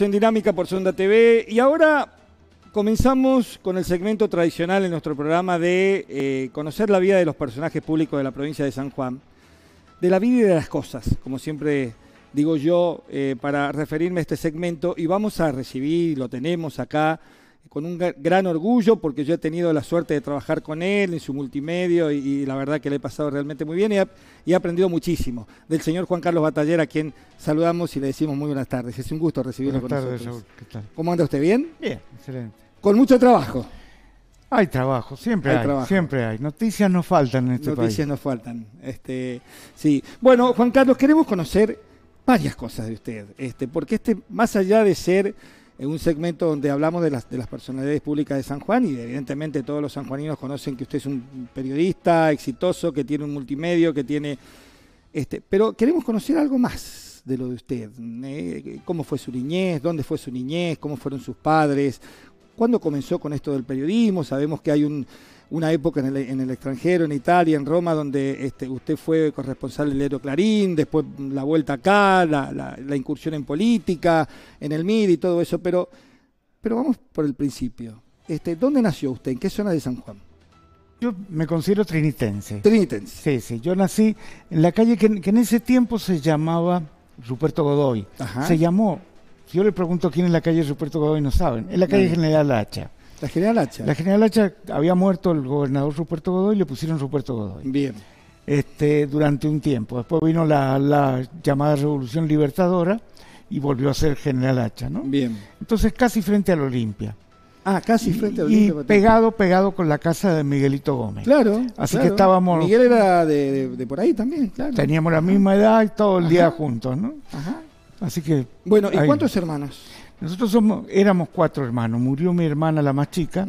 en Dinámica por Sonda TV y ahora comenzamos con el segmento tradicional en nuestro programa de eh, conocer la vida de los personajes públicos de la provincia de San Juan, de la vida y de las cosas, como siempre digo yo, eh, para referirme a este segmento y vamos a recibir, lo tenemos acá, con un gran orgullo porque yo he tenido la suerte de trabajar con él en su multimedio y, la verdad que le he pasado realmente muy bien y, he aprendido muchísimo del señor Juan Carlos Batallera, a quien saludamos y le decimos muy buenas tardes. Es un gusto recibirlo buenas tardes, nosotros. ¿Qué tal? ¿Cómo anda usted? ¿Bien? Bien, excelente. Con mucho trabajo. Hay trabajo, siempre hay, trabajo. siempre hay. Noticias nos faltan en este país. Noticias no faltan. Este, sí. Bueno, Juan Carlos, queremos conocer varias cosas de usted, este, porque este más allá de ser en un segmento donde hablamos de las, de las personalidades públicas de San Juan y evidentemente todos los sanjuaninos conocen que usted es un periodista exitoso, que tiene un multimedio, que tiene... Este, pero queremos conocer algo más de lo de usted. ¿eh? ¿Cómo fue su niñez? ¿Dónde fue su niñez? ¿Cómo fueron sus padres? ¿Cuándo comenzó con esto del periodismo? Sabemos que hay una época en el, extranjero, en Italia, en Roma, donde este, usted fue corresponsal del Lero Clarín, después la vuelta acá, la, incursión en política, en el MID y todo eso, pero, pero vamos por el principio. Este, ¿Dónde nació usted? ¿En qué zona de San Juan? Yo me considero trinitense. Trinitense. Sí, sí. Yo nací en la calle que, en ese tiempo se llamaba Ruperto Godoy. Se llamó yo le pregunto quién es la calle Ruperto Godoy, no saben. Es la calle General Hacha. La General Hacha. La General Hacha había muerto el gobernador Ruperto Godoy y le pusieron Ruperto Godoy. Bien. Este, durante un tiempo. Después vino la, llamada Revolución Libertadora y volvió a ser General Hacha, ¿no? Bien. Entonces casi frente al Olimpia. Ah, casi frente a Olimpia. Y pegado, pegado con la casa de Miguelito Gómez. Claro. Así que estábamos. Miguel era de, por ahí también, claro. Teníamos la misma edad y todo el día juntos, ¿no? Ajá. Así que. Bueno, ¿y cuántos hermanos? Nosotros somos, éramos cuatro hermanos. Murió mi hermana, la más chica.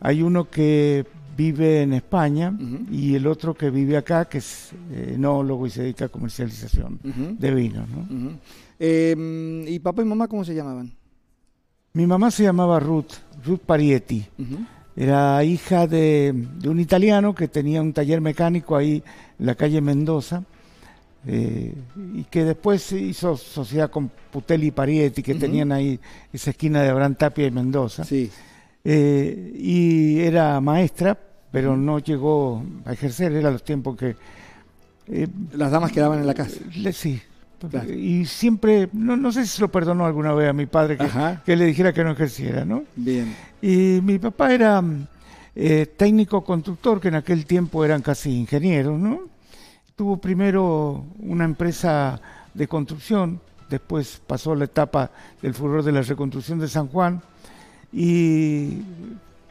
Hay uno que vive en España y el otro que vive acá, que es enólogo y se dedica a comercialización de vino. Em, ¿Y papá y mamá cómo se llamaban? Mi mamá se llamaba Ruth, Ruth Parietti. Era hija de, un italiano que tenía un taller mecánico ahí en la calle Mendoza eh, y que después hizo sociedad con Putelli y Parietti, que tenían ahí esa esquina de Abraham Tapia y Mendoza. Sí. Eh, y era maestra, pero no llegó a ejercer, era los tiempos que... Eh, Las damas quedaban en la casa. sí. Y siempre, no, no, sé si se lo perdonó alguna vez a mi padre que, que le dijera que no ejerciera, ¿no? Bien. Y mi papá era técnico constructor, que en aquel tiempo eran casi ingenieros, ¿no? tuvo primero una empresa de construcción, después pasó la etapa del furor de la reconstrucción de San Juan y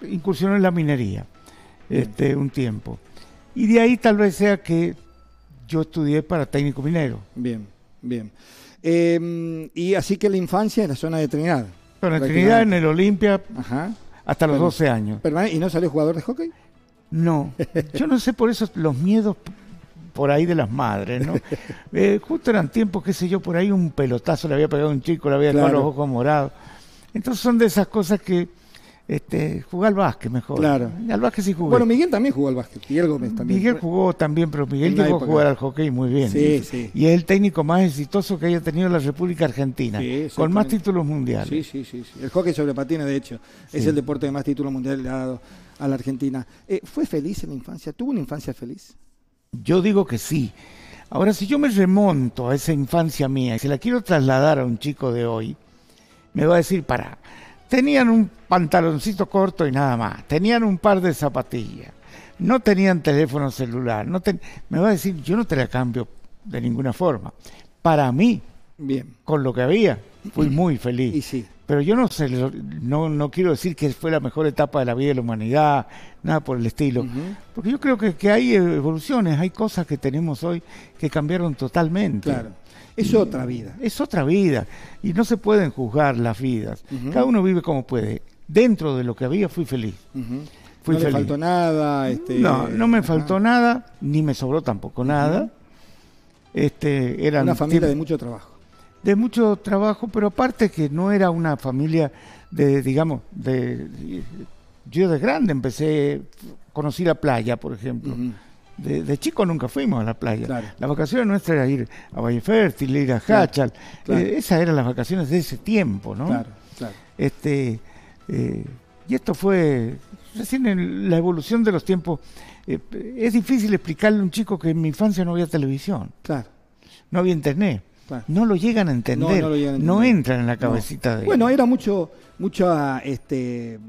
incursionó en la minería este, un tiempo. Y de ahí tal vez sea que yo estudié para técnico minero. Bien, bien. Em, y así que la infancia en la zona de Trinidad. zona en Trinidad, en el Olimpia, hasta los 12 años. ¿Y no salió jugador de hockey? No, yo no sé por eso los miedos por ahí de las madres, ¿no? Eh, justo eran tiempos, qué sé yo, por ahí un pelotazo le había pegado a un chico, le había dejado los ojos morados. Entonces son de esas cosas que este, jugar al básquet mejor. Claro. Al básquet sí jugó. Bueno, Miguel también jugó al básquet. Miguel Gómez también. Miguel jugó también, pero Miguel llegó a jugar al hockey muy bien. Sí, ¿sí? Y es el técnico más exitoso que haya tenido la República Argentina, con más títulos mundiales. Sí, sí, sí, El hockey sobre patines, de hecho, es el deporte de más títulos mundiales le ha dado a la Argentina. Eh, ¿Fue feliz en la infancia? ¿Tuvo una infancia feliz? Yo digo que sí. Ahora, si yo me remonto a esa infancia mía y se la quiero trasladar a un chico de hoy, me va a decir, para, tenían un pantaloncito corto y nada más, tenían un par de zapatillas, no tenían teléfono celular, no me va a decir, yo no te la cambio de ninguna forma. Para mí, Bien. con lo que había, fui muy feliz. Y sí pero yo no, sé, no, no quiero decir que fue la mejor etapa de la vida de la humanidad, nada por el estilo, porque yo creo que, hay evoluciones, hay cosas que tenemos hoy que cambiaron totalmente. Claro. Es otra vida. Es otra vida. Y no se pueden juzgar las vidas. Cada uno vive como puede. Dentro de lo que había fui feliz. no me faltó nada. Este... No, no me faltó nada, ni me sobró tampoco nada. Este, era Una familia de mucho trabajo de mucho trabajo, pero aparte que no era una familia de, digamos, de... Yo de grande empecé, conocí la playa, por ejemplo. De, chico nunca fuimos a la playa. La vacación nuestra era ir a Valle Fértil, ir a Hachal. esa eh, esas eran las vacaciones de ese tiempo, ¿no? Claro, Este, eh, y esto fue recién en la evolución de los tiempos. Eh, es difícil explicarle a un chico que en mi infancia no había televisión. Claro. No había internet. Ah. No lo llegan a entender, no, entran en la cabecita Bueno, era mucho, mucho este,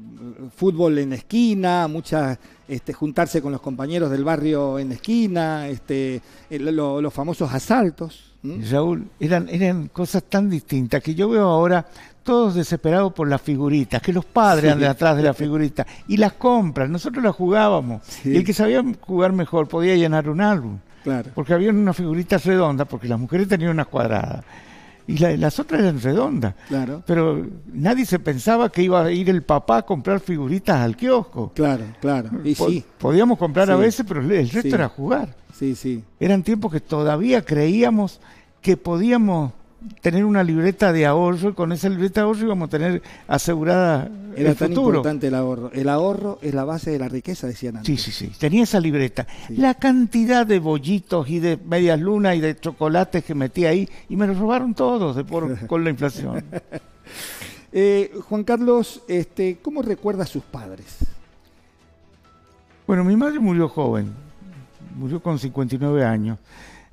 fútbol en esquina, mucha este, juntarse con los compañeros del barrio en esquina, este, los famosos asaltos. Raúl, eran, eran cosas tan distintas que yo veo ahora todos desesperados por las figuritas, que los padres de andan atrás de las figuritas y las compras, Nosotros las jugábamos. Y el que sabía jugar mejor podía llenar un álbum. Porque había unas figuritas redondas, porque las mujeres tenían unas cuadradas. Y las otras eran redondas. Claro. Pero nadie se pensaba que iba a ir el papá a comprar figuritas al kiosco. Claro, claro. Y sí. Podíamos comprar a veces, pero el resto era jugar. Sí, sí. Eran tiempos que todavía creíamos que podíamos tener una libreta de ahorro y con esa libreta de ahorro íbamos a tener asegurada Era el tan importante el ahorro. El ahorro es la base de la riqueza, decían antes. Sí, sí, sí. Tenía esa libreta. La cantidad de bollitos y de medias lunas y de chocolates que metí ahí y me los robaron todos con la inflación. Eh, Juan Carlos, este, ¿cómo recuerda a sus padres? Bueno, mi madre murió joven. Murió con 59 años.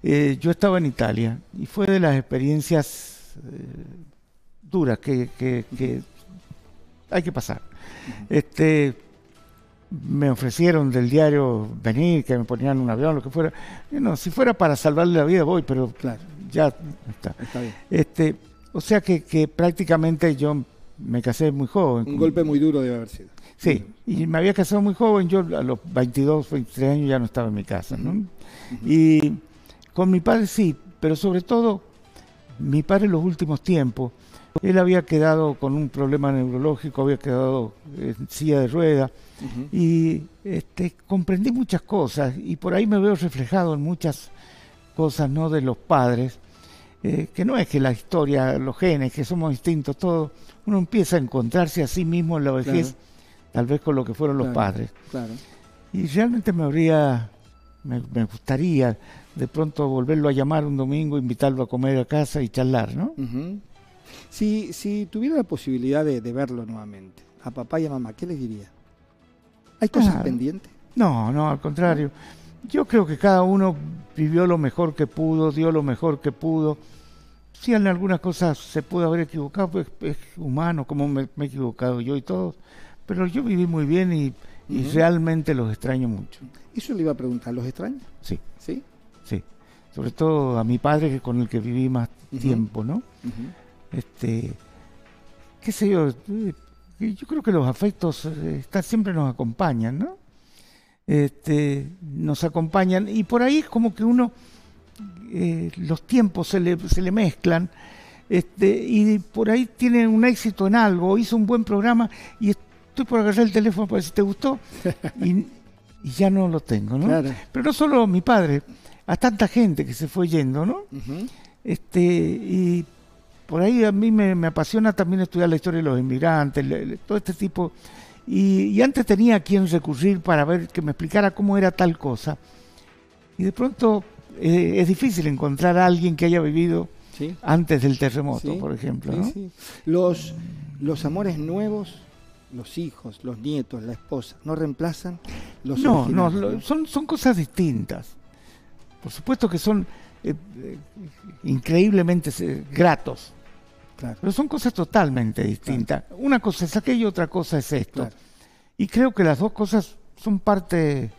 Eh, yo estaba en Italia y fue de las experiencias eh, duras que, hay que pasar. Este, me ofrecieron del diario venir, que me ponían un avión, lo que fuera. No, si fuera para salvarle la vida voy, pero claro, ya está. Este, o sea que, prácticamente yo me casé muy joven. Un golpe muy duro debe haber sido. Sí, y me había casado muy joven, yo a los 22, 23 años ya no estaba en mi casa, Y con mi padre sí, pero sobre todo mi padre en los últimos tiempos, él había quedado con un problema neurológico, había quedado en silla de ruedas. y este, comprendí muchas cosas y por ahí me veo reflejado en muchas cosas no de los padres, eh, que no es que la historia, los genes, que somos distintos, todo, uno empieza a encontrarse a sí mismo en la vejez, tal vez con lo que fueron los padres. Y realmente me habría me, gustaría de pronto volverlo a llamar un domingo, invitarlo a comer a casa y charlar, ¿no? si, tuviera la posibilidad de, verlo nuevamente, a papá y a mamá, ¿qué les diría? ¿Hay cosas pendientes? No, no, al contrario. Yo creo que cada uno vivió lo mejor que pudo, dio lo mejor que pudo. Si en algunas cosas se pudo haber equivocado, pues, es humano, como me, me he equivocado yo y todos. Pero yo viví muy bien y y realmente los extraño mucho. Eso le iba a preguntar, ¿los extraño Sí. ¿Sí? Sí. Sobre todo a mi padre, que con el que viví más tiempo, ¿no? Este, qué sé yo, eh, yo creo que los afectos eh, siempre nos acompañan, ¿no? Este, nos acompañan y por ahí es como que uno, eh, los tiempos se le, se le mezclan. Este, y por ahí tiene un éxito en algo, hizo un buen programa y estoy por agarrar el teléfono para ver si te gustó y, ya no lo tengo, ¿no? Pero no solo mi padre, a tanta gente que se fue yendo, ¿no? Este, y por ahí a mí me, me, apasiona también estudiar la historia de los inmigrantes, todo este tipo. Y, antes tenía a quien recurrir para ver que me explicara cómo era tal cosa. Y de pronto eh, es difícil encontrar a alguien que haya vivido antes del terremoto, por ejemplo. ¿no? los, los amores nuevos los hijos, los nietos, la esposa, ¿no reemplazan los No, no, son, son cosas distintas. Por supuesto que son eh, eh, increíblemente eh, gratos. Pero son cosas totalmente distintas. Una cosa es aquello, otra cosa es esto. Y creo que las dos cosas son parte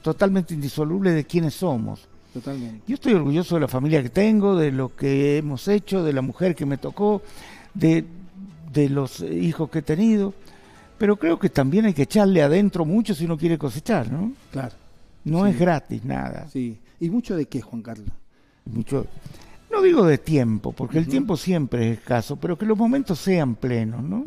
totalmente indisoluble de quienes somos. Totalmente. Yo estoy orgulloso de la familia que tengo, de lo que hemos hecho, de la mujer que me tocó, de, de los hijos que he tenido. Pero creo que también hay que echarle adentro mucho si uno quiere cosechar, ¿no? Claro. No es gratis nada. Sí. ¿Y mucho de qué, Juan Carlos? Mucho. No digo de tiempo, porque el tiempo siempre es escaso, pero que los momentos sean plenos, ¿no?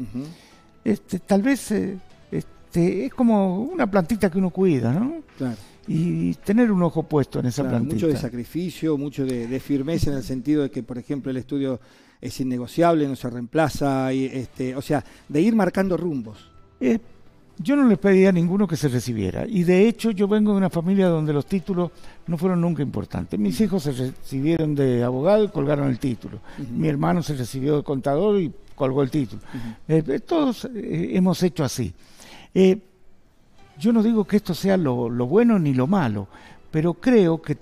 este, tal vez eh, este, es como una plantita que uno cuida, ¿no? Claro y tener un ojo puesto en esa plantita. Mucho de sacrificio, mucho de, firmeza en el sentido de que, por ejemplo, el estudio es innegociable, no se reemplaza, y, este, o sea, de ir marcando rumbos. Eh, yo no les pedía a ninguno que se recibiera. Y de hecho yo vengo de una familia donde los títulos no fueron nunca importantes. Mis hijos se recibieron de abogado y colgaron el título. Mi hermano se recibió de contador y colgó el título. Eh, todos eh, hemos hecho así. yo no digo que esto sea lo, bueno ni lo malo, pero creo que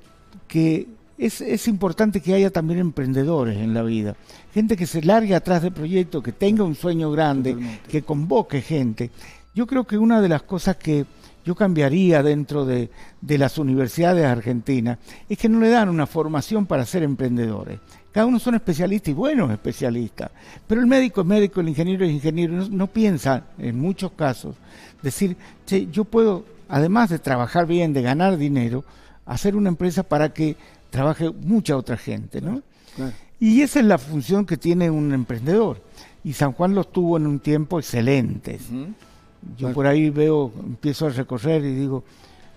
es, importante que haya también emprendedores en la vida, gente que se largue atrás de proyectos, que tenga un sueño grande, que convoque gente. Yo creo que una de las cosas que yo cambiaría dentro de, las universidades argentinas es que no le dan una formación para ser emprendedores. Cada uno son especialistas y buenos especialistas. Pero el médico es médico, el ingeniero es ingeniero. No, piensa, en muchos casos, decir, che, yo puedo, además de trabajar bien, de ganar dinero, hacer una empresa para que trabaje mucha otra gente, ¿no? Y esa es la función que tiene un emprendedor. Y San Juan los tuvo en un tiempo excelentes. Yo por ahí veo, empiezo a recorrer y digo,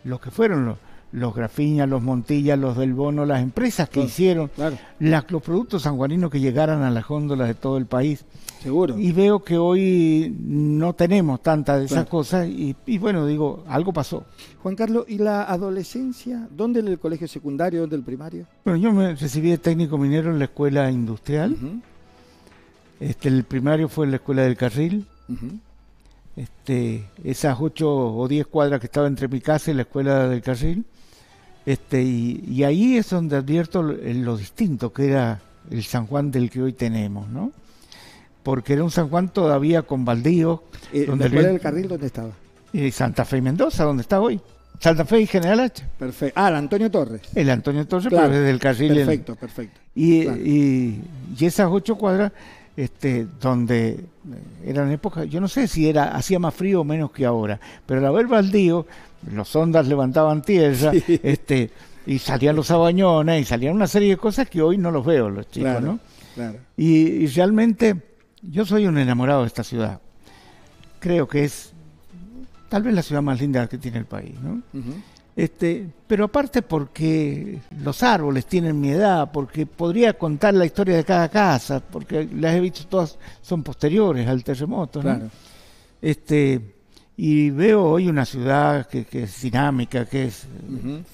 los que fueron los, los Grafiñas, los Montillas, los del Bono, las empresas que hicieron, los productos sanjuaninos que llegaran a las góndolas de todo el país Seguro. Y veo que hoy no tenemos tantas de esas cosas y, bueno, digo, algo pasó. Juan Carlos, ¿y la adolescencia? ¿Dónde en el colegio secundario, dónde el primario? Bueno, yo me recibí de técnico minero en la escuela industrial. este, el primario fue en la escuela del carril. este, esas ocho o diez cuadras que estaba entre mi casa y la escuela del carril. Este, y, ahí es donde advierto lo distinto que era el San Juan del que hoy tenemos, ¿no? porque era un San Juan todavía con baldío. ¿Y eh, donde el carril donde estaba? Y Santa Fe y Mendoza, donde está hoy. Santa Fe y General H. Perfecto. Ah, el Antonio Torres. El Antonio Torres, pero desde el carril. Perfecto, perfecto. Y, esas ocho cuadras, este, donde eh, eran épocas, yo no sé si era hacía más frío o menos que ahora, pero al haber baldío, los ondas levantaban tierra, este, y salían los abañones, y salían una serie de cosas que hoy no los veo los chicos, ¿no? Claro. y realmente yo soy un enamorado de esta ciudad. Creo que es tal vez la ciudad más linda que tiene el país, ¿no? Este, pero aparte porque los árboles tienen mi edad, porque podría contar la historia de cada casa, porque las he visto todas son posteriores al terremoto. Este, y veo hoy una ciudad que, es dinámica, que es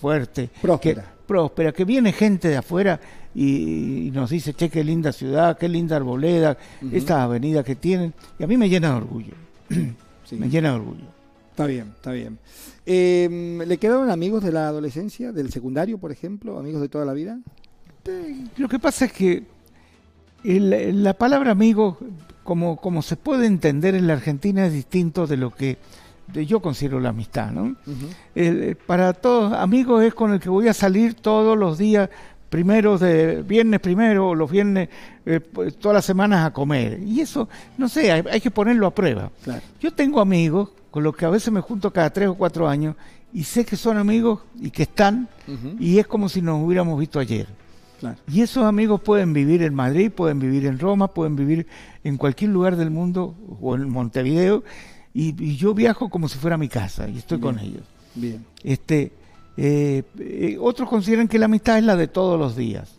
fuerte, próspera. próspera, que viene gente de afuera y, nos dice, che, qué linda ciudad, qué linda arboleda, estas avenidas que tienen. Y a mí me llena de orgullo. Me llena de orgullo. Está bien, está bien. Em, ¿Le quedaron amigos de la adolescencia, del secundario, por ejemplo, amigos de toda la vida? Eh, lo que pasa es que la palabra amigo, como, como se puede entender en la Argentina, es distinto de lo que yo considero la amistad, ¿no? para todos, amigo es con el que voy a salir todos los días, primero de viernes primero, los viernes eh, pues, todas las semanas a comer. Y eso, no sé, hay, que ponerlo a prueba. Yo tengo amigos con los que a veces me junto cada tres o cuatro años y sé que son amigos y que están y es como si nos hubiéramos visto ayer. Y esos amigos pueden vivir en Madrid, pueden vivir en Roma, pueden vivir en cualquier lugar del mundo o en Montevideo y, yo viajo como si fuera mi casa y estoy con ellos. Bien. Este, eh, eh, otros consideran que la amistad es la de todos los días.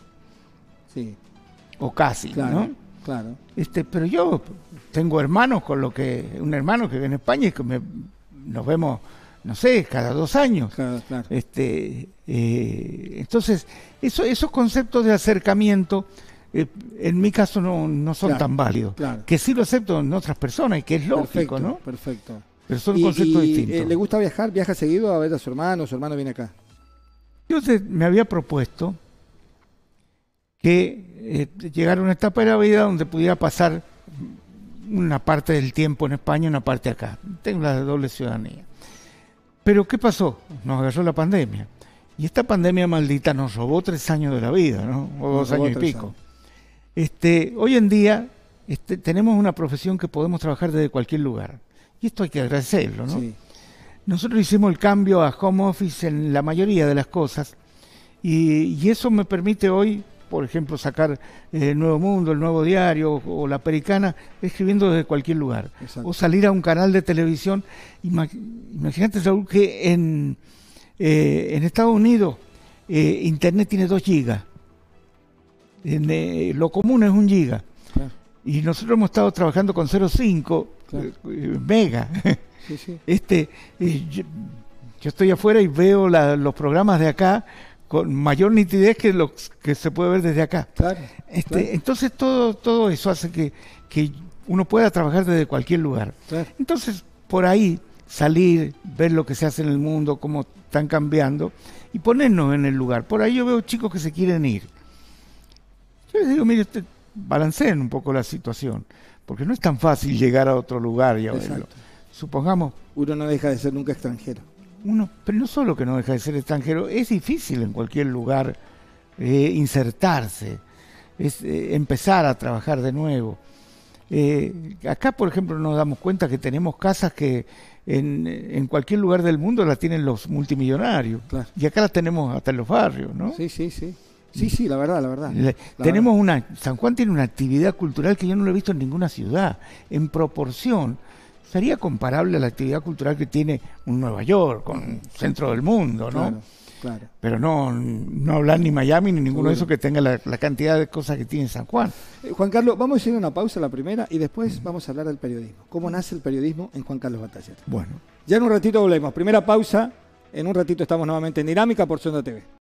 Sí. O casi, ¿no? Claro. Este, pero yo tengo hermanos con lo que, un hermano que vive en España y que nos vemos, no sé, cada dos años. Claro, Este, eh, entonces, eso, esos conceptos de acercamiento, eh, en mi caso no, son tan válidos. Que sí lo acepto en otras personas y que es lógico, ¿no? Perfecto. Pero son conceptos eh, distintos. ¿Le gusta viajar? ¿Viaja seguido a ver a su hermano? ¿Su hermano viene acá? Yo me había propuesto que llegara eh, llegar a una etapa de la vida donde pudiera pasar una parte del tiempo en España y una parte acá. Tengo la doble ciudadanía. Pero ¿qué pasó? Nos agarró la pandemia. Y esta pandemia maldita nos robó tres años de la vida, ¿no? O dos años y pico. Este, hoy en día este, tenemos una profesión que podemos trabajar desde cualquier lugar. Y esto hay que agradecerlo, ¿no? Sí. Nosotros hicimos el cambio a home office en la mayoría de las cosas y, eso me permite hoy, por ejemplo, sacar eh, el Nuevo Mundo, el Nuevo Diario o, la Pericana escribiendo desde cualquier lugar. O salir a un canal de televisión. imagínate, Saúl, que en, eh, Estados Unidos eh, Internet tiene 2 gigas. lo común es un giga. Y nosotros hemos estado trabajando con 0,5 eh, mega Este, eh, yo, estoy afuera y veo los programas de acá con mayor nitidez que los que se puede ver desde acá. Este, entonces todo, todo eso hace que, uno pueda trabajar desde cualquier lugar. Entonces, por ahí, salir, ver lo que se hace en el mundo, cómo están cambiando, y ponernos en el lugar. Por ahí yo veo chicos que se quieren ir. Yo les digo, mire, balanceen un poco la situación. Porque no es tan fácil llegar a otro lugar y verlo. Supongamos. Uno no deja de ser nunca extranjero. Uno, pero no solo que no deja de ser extranjero, es difícil en cualquier lugar eh, insertarse, eh, empezar a trabajar de nuevo. Eh, acá, por ejemplo, nos damos cuenta que tenemos casas que en, cualquier lugar del mundo las tienen los multimillonarios. Y acá las tenemos hasta en los barrios, ¿no? Sí, sí, sí. Sí, sí, la verdad, eh, la verdad. Tenemos una, San Juan tiene una actividad cultural que yo no lo he visto en ninguna ciudad. En proporción, sería comparable a la actividad cultural que tiene un Nueva York, con centro del mundo, ¿no? Claro, Pero no, no hablar ni Miami ni ninguno de esos que tenga la, cantidad de cosas que tiene San Juan. Eh, Juan Carlos, vamos a hacer una pausa la primera y después vamos a hablar del periodismo. ¿Cómo nace el periodismo en Juan Carlos Batalleta? Bueno. Ya en un ratito volvemos. Primera pausa. En un ratito estamos nuevamente en Dinámica por Sonda TV.